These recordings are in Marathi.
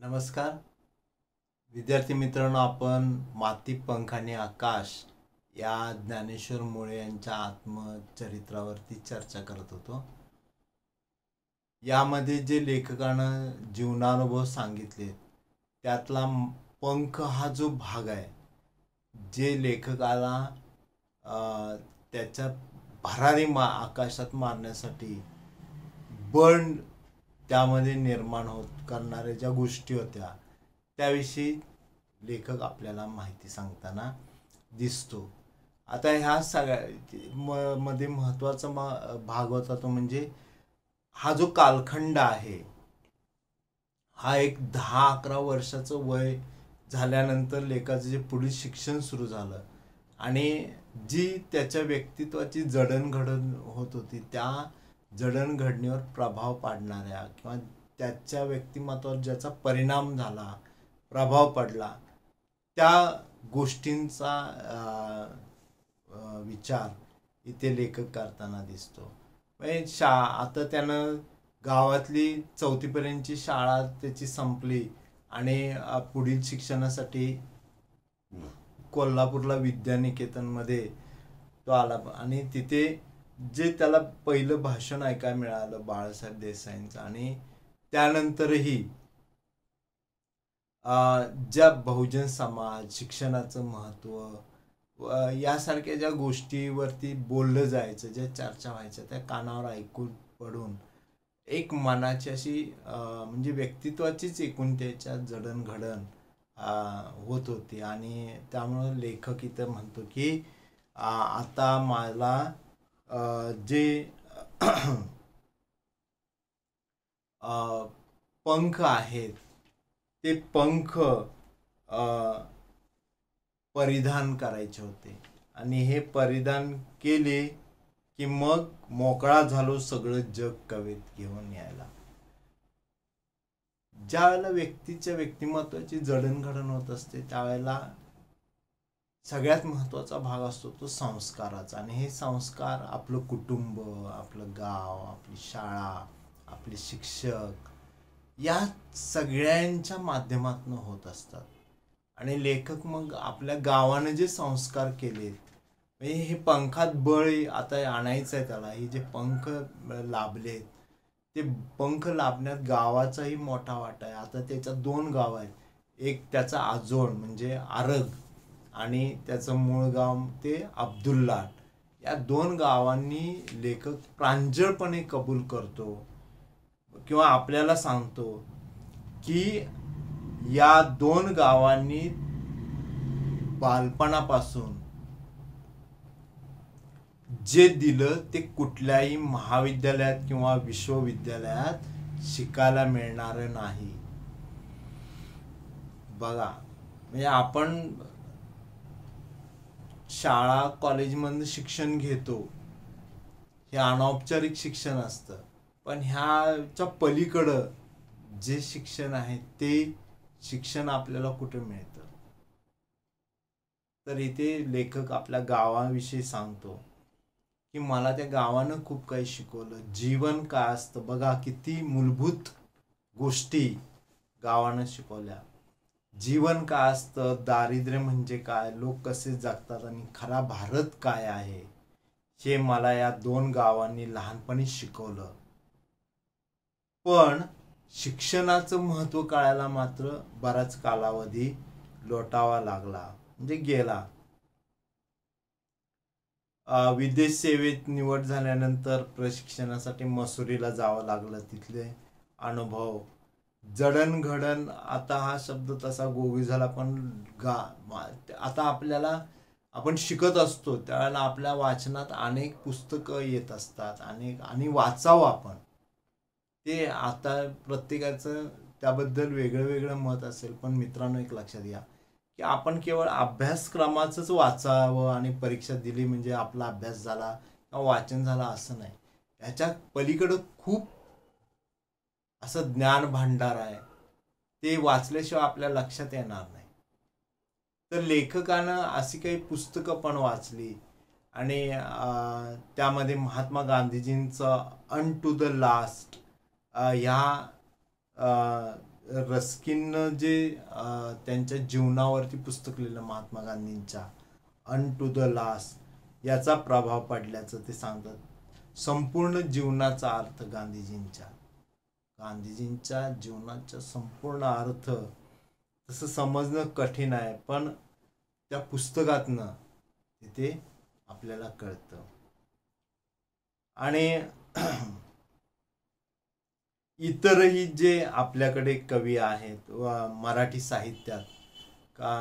नमस्कार विद्यार्थी मित्रांनो आपण माती पंख आकाश या ज्ञानेश्वर मुळे यांच्या आत्मचरित्रावरती चर्चा करत होतो यामध्ये जे लेखकानं जीवनानुभव सांगितले त्यातला पंख हा जो भाग आहे जे लेखकाला त्याच्या भरारी मा आकाशात मारण्यासाठी बंड त्यामध्ये निर्माण होत करणाऱ्या ज्या गोष्टी होत्या त्याविषयी लेखक आपल्याला माहिती सांगताना दिसतो आता ह्या सगळ्या म मध्ये महत्त्वाचा मा भाग होता तो म्हणजे हा जो कालखंड आहे हा एक दहा अकरा वर्षाचं वय झाल्यानंतर लेखाचं जे पुढील शिक्षण सुरू झालं आणि जी त्याच्या व्यक्तित्वाची जडणघडण होत होती त्या जडणघडणीवर प्रभाव पाडणाऱ्या किंवा त्याच्या व्यक्तिमत्वावर ज्याचा परिणाम झाला प्रभाव पडला त्या गोष्टींचा विचार इथे लेखक करताना दिसतो म्हणजे शा आता त्यानं गावातली चौथीपर्यंतची शाळा त्याची संपली आणि पुढील शिक्षणासाठी कोल्हापूरला विद्यानिकेतनमध्ये तो आला आणि तिथे जे त्याला पहिलं भाषण ऐकायला मिळालं बाळासाहेब देसाईंचं आणि त्यानंतरही ज्या बहुजन समाज शिक्षणाचं महत्त्व यासारख्या ज्या गोष्टीवरती बोललं जायचं ज्या चर्चा व्हायच्या त्या कानावर ऐकून पडून एक मनाची अशी म्हणजे व्यक्तित्वाचीच एकूण त्याच्या जडणघडण होत होती आणि त्यामुळं लेखक इथं म्हणतो की आता मला जे पंख आहेत ते पंख परिधान करायचे होते आणि हे परिधान केले की मग मोकळा झालो सगळं जग कवेत घेऊन यायला ज्या वेळेला व्यक्तीच्या व्यक्तिमत्वाची जडणघडण होत असते त्यावेळेला सगळ्यात महत्त्वाचा भाग असतो तो संस्काराचा आणि हे संस्कार आपलं कुटुंब आपलं गाव आपली शाळा आपले शिक्षक या सगळ्यांच्या माध्यमातून होत असतात आणि लेखक मग आपल्या गावानं जे संस्कार केलेत म्हणजे हे पंखात बळ आता आणायचं आहे त्याला हे जे पंख लाभलेत ते पंख लाभण्यात गावाचाही मोठा वाटा आहे आता त्याच्यात दोन गाव आहेत एक त्याचा आजोळ म्हणजे आरग आणि त्याचं मूळ गाव ते अब्दुल्ला या दोन गावांनी लेखक प्रांजळपणे कबूल करतो किंवा आपल्याला सांगतो की या दोन गावांनी बालपणापासून जे दिलं ते कुठल्याही महाविद्यालयात किंवा विश्वविद्यालयात शिकायला मिळणार नाही बघा म्हणजे आपण शाळा कॉलेजमधनं शिक्षण घेतो हे अनौपचारिक शिक्षण असतं पण ह्याच्या पलीकडं जे शिक्षण आहे ते शिक्षण आपल्याला कुठे मिळतं तर इथे लेखक आपल्या गावाविषयी सांगतो की मला त्या गावानं खूप काही शिकवलं जीवन काय असतं बघा किती मूलभूत गोष्टी गावानं शिकवल्या जीवन का असतं दारिद्र्य म्हणजे काय लोक कसे जगतात आणि खरा भारत काय आहे हे मला या दोन गावांनी लहानपणी शिकवलं पण शिक्षणाचं महत्व कळायला मात्र बराच कालावधी लोटावा लागला म्हणजे गेला विदेश सेवेत निवड झाल्यानंतर प्रशिक्षणासाठी मसुरीला जावं लागलं तिथले अनुभव जडणघडण आता हा शब्द तसा गोवी झाला पण गा आता आपल्याला आपण शिकत असतो त्यावेळेला आपल्या वाचनात अनेक पुस्तकं येत असतात अनेक आणि वाचावं आपण ते आता प्रत्येकाचं त्याबद्दल वेगळं वेगळं मत असेल पण मित्रांनो एक लक्षात घ्या की आपण केवळ अभ्यासक्रमाचंच वाचावं आणि परीक्षा दिली म्हणजे आपला अभ्यास झाला किंवा वाचन झालं असं नाही त्याच्या पलीकडं खूप असं ज्ञान भांडार आहे ते वाचल्याशिवाय आपल्या लक्षात येणार नाही तर लेखकानं अशी काही पुस्तकं पण वाचली आणि त्यामध्ये महात्मा गांधीजींचं अन टू द लास्ट ह्या रस्किननं जे त्यांच्या जीवनावरती पुस्तक लिहिलं महात्मा गांधींच्या अन टू द लास्ट याचा प्रभाव पडल्याचं ते सांगतात संपूर्ण जीवनाचा अर्थ गांधीजींच्या गांधीजींच्या जीवनाचा संपूर्ण अर्थ तसं समजणं कठीण आहे पण त्या पुस्तकातनं तिथे आपल्याला कळतं आणि इतरही जे आपल्याकडे कवी आहेत व मराठी साहित्यात का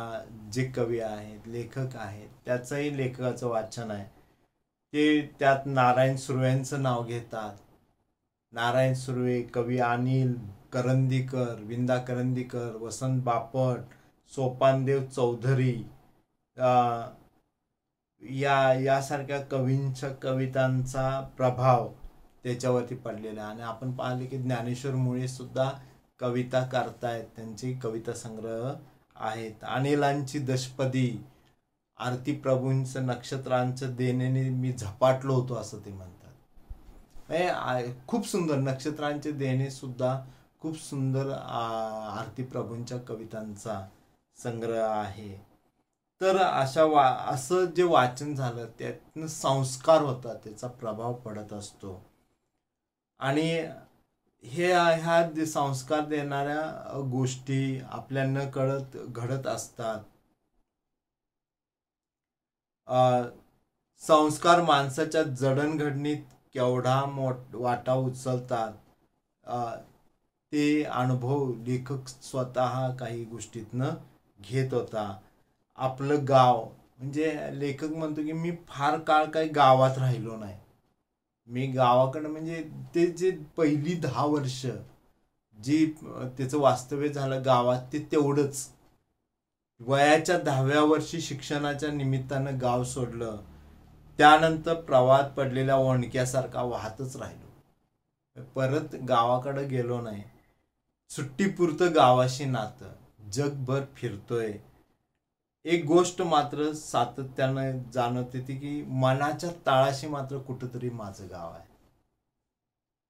जे कवी आहेत लेखक आहेत त्याचंही लेखकाचं वाचन आहे ते त्यात नारायण सुर्व्यांचं नाव घेतात नारायण सुर्वे कवी अनिल करंदीकर विंदा करंदीकर वसंत बापट सोपानदेव चौधरी या यासारख्या कवींच्या कवितांचा प्रभाव त्याच्यावरती पडलेला आहे आणि आपण पाहिले की ज्ञानेश्वर मुळे सुद्धा कविता करतायत त्यांची कविता संग्रह आहेत अनिलांची दशपदी आरती प्रभूंचं नक्षत्रांचं देण्याने मी झपाटलो होतो असं ते म्हणतात खूप सुंदर नक्षत्रांचे देणे सुद्धा खूप सुंदर आरती प्रभूंच्या कवितांचा संग्रह आहे तर अशा वा असं जे वाचन झालं त्यातनं संस्कार होता त्याचा प्रभाव पडत असतो आणि हे ह्या संस्कार देणाऱ्या गोष्टी आपल्या न कळत घडत असतात संस्कार माणसाच्या जडणघडणीत केवढा मोठ वाटा उचलतात ते अनुभव लेखक स्वतः काही गोष्टीतनं घेत होता आपलं गाव म्हणजे लेखक म्हणतो की मी फार काळ काही गावात राहिलो नाही मी गावाकडं म्हणजे ते जे पहिली दहा वर्ष जी त्याचं वास्तव्य झालं गावात ते तेवढंच वयाच्या दहाव्या वर्षी शिक्षणाच्या निमित्तानं गाव सोडलं त्यानंतर प्रवाहात पडलेल्या ओणक्यासारखा वाहतच राहिलो परत गावाकडं गेलो नाही सुट्टीपुरतं गावाशी नातं जगभर फिरतोय एक गोष्ट मात्र सातत्यानं जाणवत येते की मनाच्या ताळाशी मात्र कुठंतरी माझं गाव आहे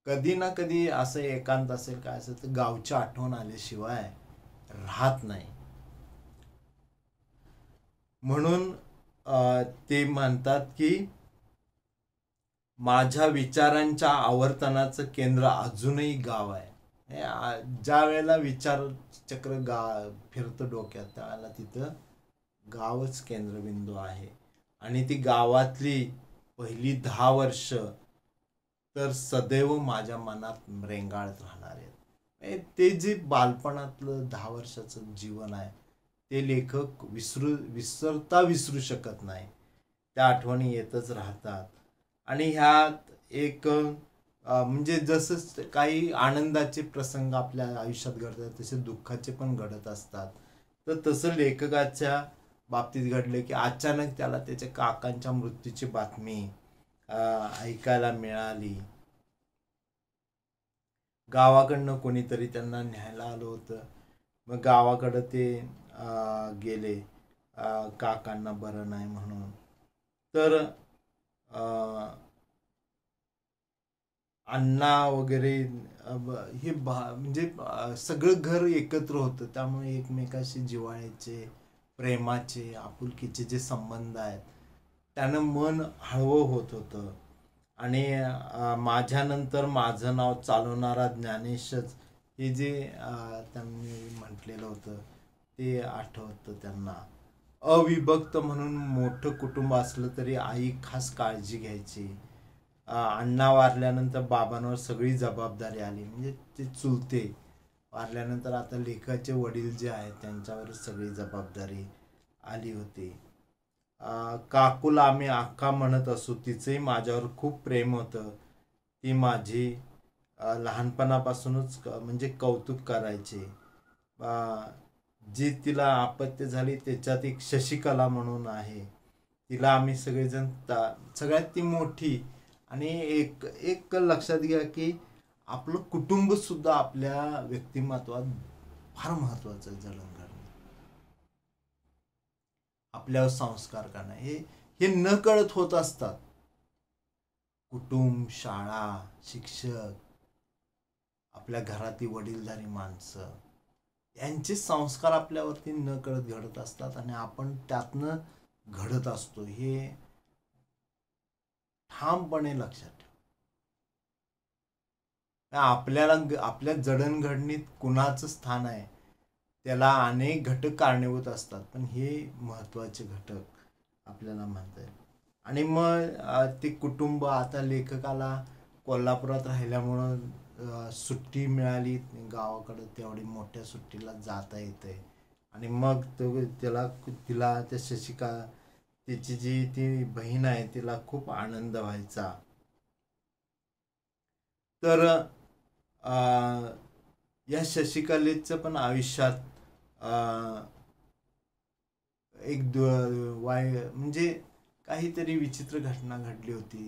कधी ना कधी असं एकांत असेल काय असेल तर गावच्या आठवण आल्याशिवाय राहत नाही म्हणून ते म्हणतात की माझ्या विचारांच्या आवर्तनाचं केंद्र अजूनही गाव आहे ज्या वेळेला विचार चक्र गा फिरतं डोक्यात त्यावेळेला तिथं गावच केंद्रबिंदू आहे आणि ती गावातली पहिली दहा वर्ष तर सदैव माझ्या मनात रेंगाळत राहणार आहेत ते जे बालपणातलं दहा वर्षाचं जीवन आहे ते लेखक विसरू विसरता विसरू शकत नाही त्या आठवणी येतच राहतात आणि ह्यात एक म्हणजे जसं काही आनंदाचे प्रसंग आपल्या आयुष्यात घडतात तसे दुःखाचे पण घडत असतात तर तसं लेखकाच्या बाबतीत घडलं की अचानक त्याला त्याच्या काकांच्या मृत्यूची बातमी ऐकायला मिळाली गावाकडनं कोणीतरी त्यांना न्यायला आलं होतं मग गावाकडं ते गेले काकांना बरं नाही म्हणून तर अण्णा वगैरे हे म्हणजे सगळं घर एकत्र होतं त्यामुळे एकमेकाशी जिवाळ्याचे प्रेमाचे आपुलकीचे जे संबंध आहेत त्यानं मन हळवं होत होतं आणि माझ्यानंतर माझं नाव चालवणारा ज्ञानेशच हे जे त्यांनी म्हटलेलं होतं ते आठवतं त्यांना अविभक्त म्हणून मोठं कुटुंब असलं तरी आई खास काळजी घ्यायची अण्णा वारल्यानंतर बाबांवर सगळी जबाबदारी आली म्हणजे ते चुलते वारल्यानंतर आता लेखाचे वडील जे आहेत त्यांच्यावर सगळी जबाबदारी आली होती काकूला आम्ही अख्खा म्हणत असू तिचंही माझ्यावर खूप प्रेम होतं ती माझी लहानपणापासूनच म्हणजे कौतुक करायची जी तिला आपत्य झाली त्याच्यात एक शशिकला म्हणून आहे तिला आम्ही सगळेजण ता सगळ्यात ती मोठी आणि एक एक लक्षात घ्या की आपलं कुटुंब सुद्धा आपल्या व्यक्तिमत्वात फार महत्त्वाचं आहे जडण करणं आपल्यावर संस्कार करणं हे हे न कळत होत असतात कुटुंब शाळा शिक्षक आपल्या घरातील वडीलधारी माणसं यांचे संस्कार आपल्यावरती न कळत घडत असतात आणि आपण त्यातनं घडत असतो हे ठामपणे लक्षात ठेव आपल्याला आपल्या जडणघडणीत कुणाचं स्थान आहे त्याला अनेक घटक कारणीभूत असतात पण हे महत्त्वाचे घटक आपल्याला म्हणता येईल आणि मग ते कुटुंब आता लेखकाला कोल्हापुरात राहिल्यामुळं सुट्टी मिळाली गावाकडं तेवढी मोठ्या सुट्टीला जाता येते आणि मग तो त्याला तिला त्या शशिका तिची जी ती बहीण आहे तिला खूप आनंद व्हायचा तर या शशिकलेचं पण आयुष्यात एक द वाय म्हणजे काहीतरी विचित्र घटना घडली होती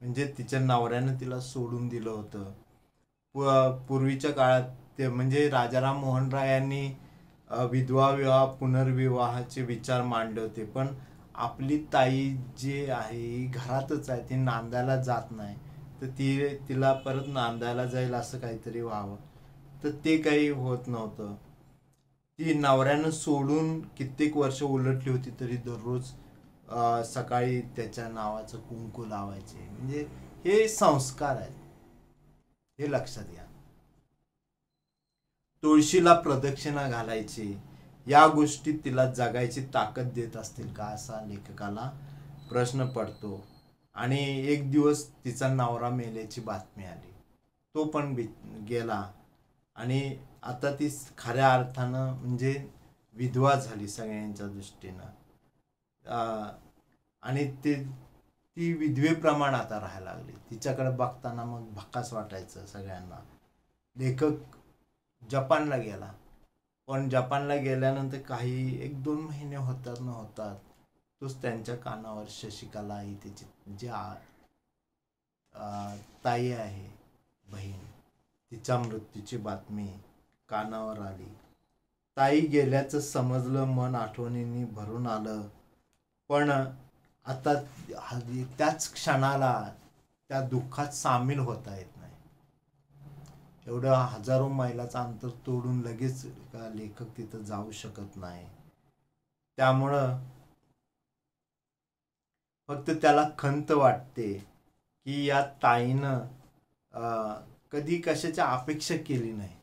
म्हणजे तिच्या नवऱ्यानं तिला सोडून दिलं होतं पूर्वीच्या काळात ते म्हणजे राजाराम मोहन राय यांनी विधवा विवाह पुनर्विवाहाचे विचार मांडले होते पण आपली ताई जी आहे ही घरातच आहे ती नांदायला जात नाही तर ती तिला परत नांदायला जाईल असं काहीतरी व्हावं तर ते काही होत नव्हतं ती नवऱ्यानं सोडून कित्येक वर्ष उलटली होती तरी दररोज सकाळी त्याच्या नावाचं कुंकू लावायचे म्हणजे हे संस्कार आहेत हे लक्षात घ्या तुळशीला प्रदक्षिणा घालायची या गोष्टी तिला जगायची ताकद देत असतील का असा लेखकाला प्रश्न पडतो आणि एक दिवस तिचा नवरा मेल्याची बातमी आली तो पण गेला आणि आता ती खऱ्या अर्थानं म्हणजे विधवा झाली सगळ्यांच्या दृष्टीनं आणि ते ती प्रमाण आता राहायला लागली तिच्याकडे बघताना मग भक्कास वाटायचं सगळ्यांना लेखक जपानला गेला पण जपानला गेल्यानंतर काही एक दोन महिने होतात न होतात तोच त्यांच्या कानावर शशिकला ही त्याची जी ताई आहे बहीण तिच्या मृत्यूची बातमी कानावर आली ताई गेल्याचं समजलं मन आठवणींनी भरून आलं पण आता त्याच क्षणाला त्या दुःखात सामील होता येत नाही एवढं हजारो मैलाचं अंतर तोडून लगेच लेखक तिथं जाऊ शकत नाही त्यामुळं फक्त त्याला खंत वाटते की या ताईनं कधी कशाची अपेक्षा केली नाही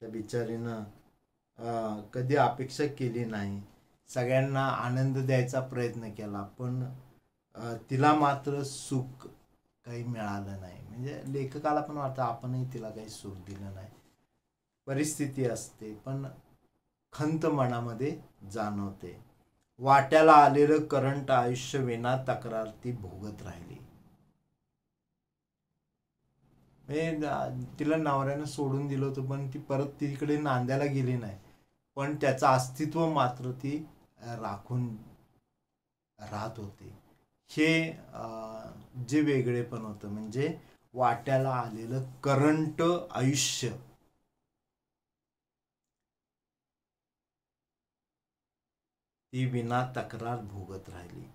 त्या बिचारीनं कधी अपेक्षा केली नाही सगळ्यांना आनंद द्यायचा प्रयत्न केला पण तिला मात्र सुख काही मिळालं नाही म्हणजे लेखकाला पण वाटतं आपणही तिला काही सुख दिलं नाही परिस्थिती असते पण खंत मनामध्ये जाणवते वाट्याला आलेलं करंट आयुष्य विना तक्रार ती भोगत राहिली तिला नवऱ्यानं सोडून दिलं होतं पण ती परत तिकडे नांद्याला गेली नाही पण त्याचं अस्तित्व मात्र ती राखून राहत होते हे जे वेगळेपण होतं म्हणजे वाट्याला आलेलं करंट आयुष्य ती विना तक्रार भोगत राहिली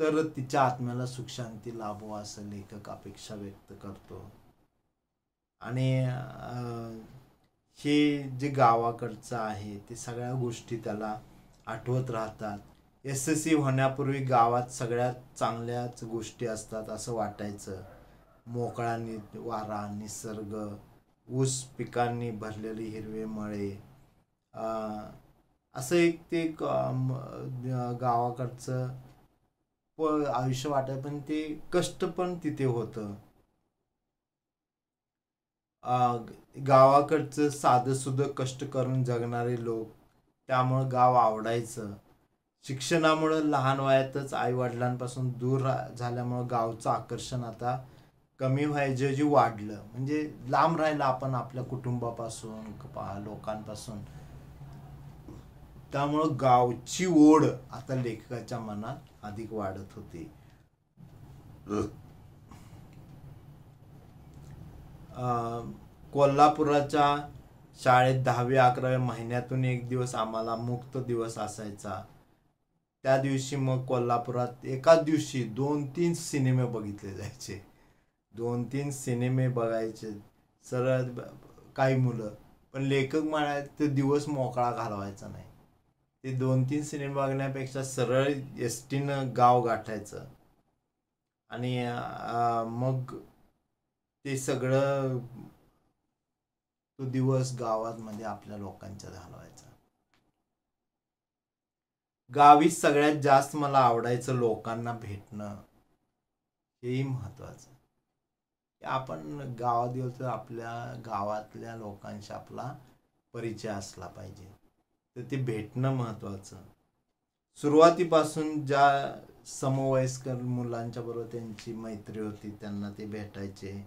तर तिच्या आत्म्याला सुखशांती लाभो असं लेखक अपेक्षा व्यक्त करतो आणि हे जे गावाकडचं आहे ते सगळ्या गोष्टी त्याला आठवत राहतात एस सी होण्यापूर्वी गावात सगळ्यात चांगल्याच गोष्टी असतात असं वाटायचं मोकळा नि वारा निसर्ग ऊस पिकांनी भरलेली हिरवे मळे असं एक ते गावाकडचं प आयुष्य वाटायचं पण ते कष्ट पण तिथे होतं गावाकडचं साधंसुद कष्ट करून जगणारे लोक त्यामुळं गाव आवडायचं शिक्षणामुळं लहान वयातच आई वडिलांपासून दूर झाल्यामुळं गावचं आकर्षण आता कमी जे वाढलं म्हणजे लांब राहिलं आपण आपल्या कुटुंबापासून लोकांपासून त्यामुळं गावची ओढ आता लेखकाच्या मनात अधिक वाढत होती कोल्हापुराच्या शाळेत दहाव्या अकराव्या महिन्यातून एक दिवस आम्हाला मुक्त दिवस असायचा त्या दिवशी मग कोल्हापुरात एकाच दिवशी दोन तीन सिनेमे बघितले जायचे दोन तीन सिनेमे बघायचे सरळ काही मुलं पण लेखक म्हणाय ते दिवस मोकळा घालवायचा नाही ते दोन तीन सिनेमे बघण्यापेक्षा सरळ एस टीनं गाव गाठायचं आणि मग ते सगळं तो दिवस गावात मध्ये आपल्या लोकांच्या घालवायचा गावी सगळ्यात जास्त मला आवडायचं लोकांना भेटणं हेही महत्वाचं आपण गावात गेलो तर आपल्या गावातल्या लोकांशी आपला परिचय असला पाहिजे तर ते भेटणं महत्वाचं सुरुवातीपासून ज्या समवयस्कर मुलांच्या बरोबर त्यांची मैत्री होती त्यांना ते भेटायचे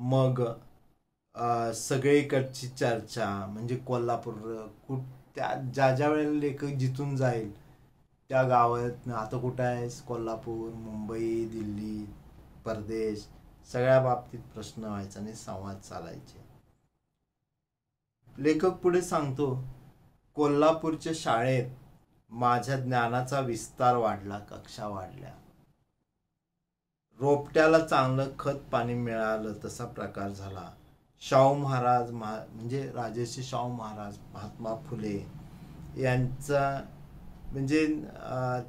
मग सगळीकडची चर्चा म्हणजे कोल्हापूर कुठ त्या ज्या ज्या वेळेला लेखक जिथून जाईल त्या गावात आता कुठं आहेस कोल्हापूर मुंबई दिल्ली परदेश सगळ्या बाबतीत प्रश्न व्हायचा आणि संवाद चालायचे लेखक पुढे सांगतो कोल्हापूरच्या शाळेत माझ्या ज्ञानाचा विस्तार वाढला कक्षा वाढल्या रोपट्याला चांगलं खत पाणी मिळालं तसा प्रकार झाला शाहू महाराज महा म्हणजे राजेश्री शाहू महाराज महात्मा फुले यांचा म्हणजे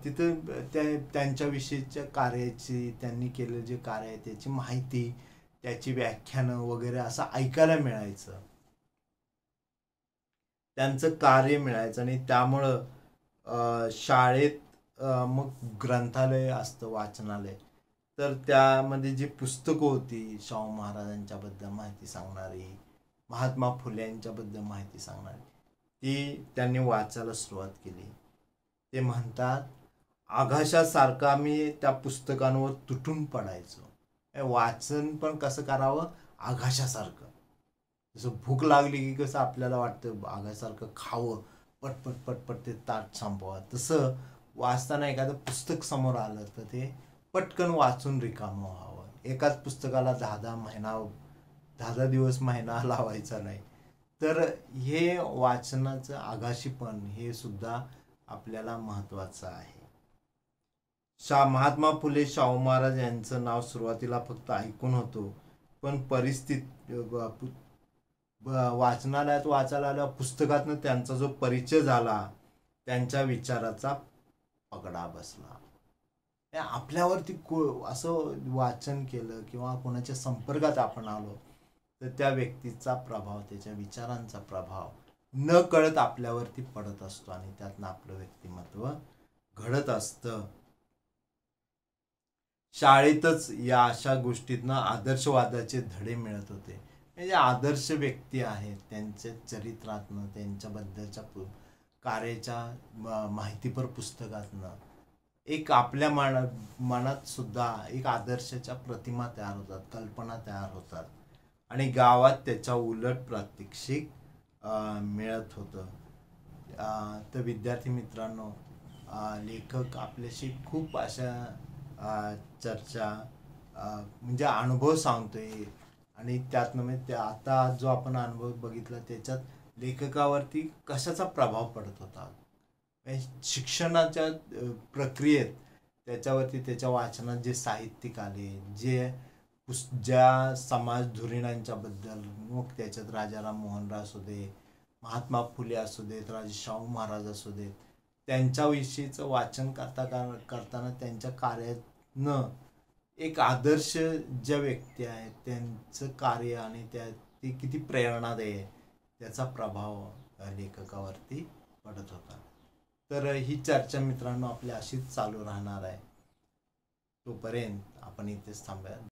तिथं त्या त्यांच्याविषयीच्या कार्याची त्यांनी केलेलं जे कार्य आहे त्याची माहिती त्याची व्याख्यानं वगैरे असं ऐकायला मिळायचं त्यांचं कार्य मिळायचं आणि त्यामुळं शाळेत मग ग्रंथालय असतं वाचनालय तर त्यामध्ये जी पुस्तकं होती शाहू महाराजांच्याबद्दल माहिती सांगणारी महात्मा फुले यांच्याबद्दल माहिती सांगणारी ती त्यांनी वाचायला सुरुवात केली ते म्हणतात आघाशासारखा मी त्या पुस्तकांवर तुटून पडायचो वाचन पण कसं करावं आघाशासारखं जसं भूक लागली की कसं आपल्याला वाटतं आघासारखं खावं पटपट पटपट ते ताट संपवा तसं वाचताना एखादं पुस्तक समोर आलं तर ते पटकन वाचून रिकाम व्हावं एकाच पुस्तकाला दहा दहा महिना दहा दहा दिवस महिना लावायचा नाही तर हे वाचनाचं आघाशीपण हे सुद्धा आपल्याला महत्त्वाचं आहे शा महात्मा फुले शाहू महाराज यांचं नाव सुरुवातीला फक्त ऐकून होतो पण परिस्थिती वाचनालयात वाचायला आल्या पुस्तकातनं त्यांचा जो परिचय झाला त्यांच्या विचाराचा पगडा बसला आपल्यावरती असं वाचन केलं किंवा कोणाच्या संपर्कात आपण आलो तर त्या व्यक्तीचा प्रभाव त्याच्या विचारांचा प्रभाव न कळत आपल्यावरती पडत असतो आणि त्यातनं आपलं व्यक्तिमत्व घडत असतं शाळेतच या अशा गोष्टीतनं आदर्शवादाचे धडे मिळत होते म्हणजे आदर्श व्यक्ती आहेत त्यांच्या चरित्रातनं त्यांच्याबद्दलच्या कार्याच्या माहितीपर पुस्तकातनं एक आपल्या मनात मनात सुद्धा एक आदर्शाच्या प्रतिमा तयार होतात कल्पना तयार होतात आणि गावात त्याच्या उलट प्रात्यक्षिक मिळत होतं तर विद्यार्थी मित्रांनो लेखक आपल्याशी खूप अशा चर्चा म्हणजे अनुभव सांगतोय आणि त्यातनं म्हणजे त्या आता जो आपण अनुभव बघितला त्याच्यात लेखकावरती कशाचा प्रभाव पडत होता शिक्षणाच्या प्रक्रियेत त्याच्यावरती त्याच्या वाचनात जे साहित्यिक आले जे पुस ज्या समाज धुरीणांच्याबद्दल मग त्याच्यात राजाराम मोहन राय असू दे महात्मा फुले असू देत राजे शाहू महाराज असू देत त्यांच्याविषयीचं वाचन करता करताना त्यांच्या कार्यातनं एक आदर्श ज्या व्यक्ती आहेत त्यांचं कार्य आणि त्या ते किती प्रेरणा दे त्याचा प्रभाव लेखकावरती पडत होता तर ही चर्चा मित्रांनो आपली अशीच चालू राहणार आहे तोपर्यंत आपण इथेच थांबूया